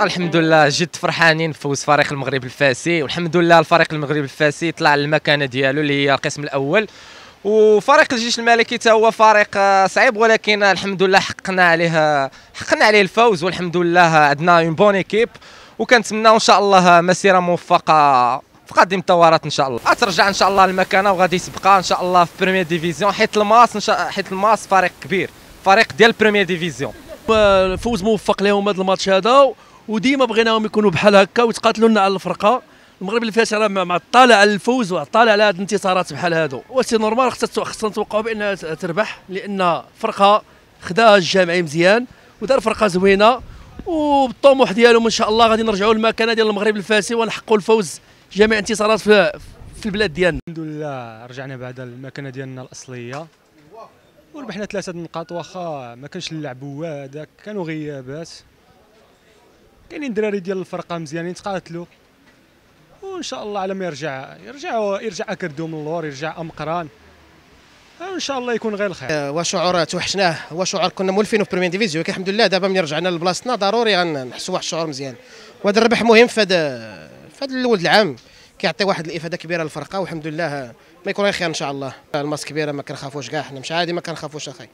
الحمد لله جد فرحانين فوز فريق المغرب الفاسي والحمد لله الفريق المغرب الفاسي طلع للمكانه ديالو اللي هي القسم الاول وفريق الجيش الملكي هو فريق آه، صعيب ولكن الحمد لله حققنا عليه حققنا عليه الفوز والحمد لله عندنا اون بون ايكيب وكنتمناو ان شاء الله مسيره موفقه في قادم الدورات ان شاء الله غترجع ان شاء الله المكانه وغادي تبقى ان شاء الله في بريمير ديفيزيون حيت الماس حيت الماس فريق كبير فريق ديال بريمير ديفيزيون فوز موفق لهم هذا الماتش هذا وديما بغيناهم يكونوا بحال هكا ويتقاتلوا لنا على الفرقه المغرب اللي فيها راه مع الطالع على الفوز وطالع على هذه الانتصارات بحال هادو وسي نورمال خصها خصنا نتوقعوا بانها تربح لان فرقه خداها الجامعي مزيان ودار فرقه زوينه وبالطموح ديالهم ان شاء الله غادي نرجعوا للمكانه ديال المغرب الفاسي ونحققوا الفوز جميع انتصارات في في البلاد ديالنا الحمد لله رجعنا بعد المكانه ديالنا الاصليه وربحنا ثلاثه نقاط واخا ما كانش اللعب هو هذاك كانوا غيابات كاينين دراري ديال الفرقه مزيانين تقاتلوا وان شاء الله على ما يرجع يرجع يرجع اكردو من اللور يرجع امقران ان شاء الله يكون غير الخير آه، وشعور توحشناه وشعور كنا مولفين في بريمير ديفيزيون ولكن الحمد لله دابا ملي رجعنا لبلاصتنا ضروري غنحسوا واحد الشعور مزيان وهذا الربح مهم في هذا في هذا الاول العام كيعطي واحد الافاده كبيره للفرقه والحمد لله ما يكون خير ان شاء الله الماس كبيره ما كنخافوش كاع حنا مش عادي ما كنخافوش اخي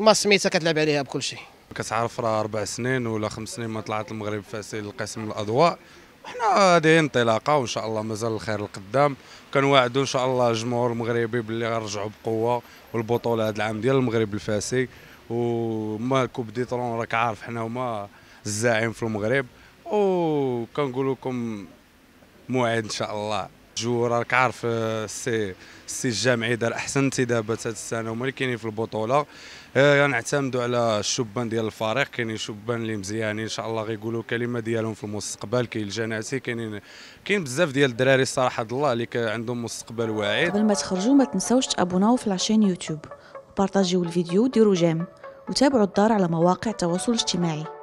الماس سميتها كتلعب عليها بكل شيء كتعرف راه اربع سنين ولا خمس سنين ما طلعت المغرب فاسيل القسم الاضواء حنا هذه انطلاقه وان شاء الله مازال الخير القدام كنواعدوا ان شاء الله الجمهور المغربي باللي غنرجعوا بقوه والبطوله هذا العام ديال المغرب الفاسي وما كوب دي طرون راك عارف حنا هما الزاعم في المغرب وكنقول لكم موعد ان شاء الله جو راك عارف السي آه، السي الجامعي دار احسن انتدابات هذه السنه هما اللي كاينين في البطوله آه، غنعتمدوا على الشبان ديال الفريق كاينين شبان اللي مزيانين ان شاء الله غيقولوا الكلمه ديالهم في المستقبل كاين الجناتي كاينين كاين بزاف ديال الدراري الصراحه د الله اللي عندهم مستقبل واعد قبل ما تخرجوا ما تنساوش تابوناو في لاشين يوتيوب وبارطاجيو الفيديو وديروا جيم وتابعوا الدار على مواقع التواصل الاجتماعي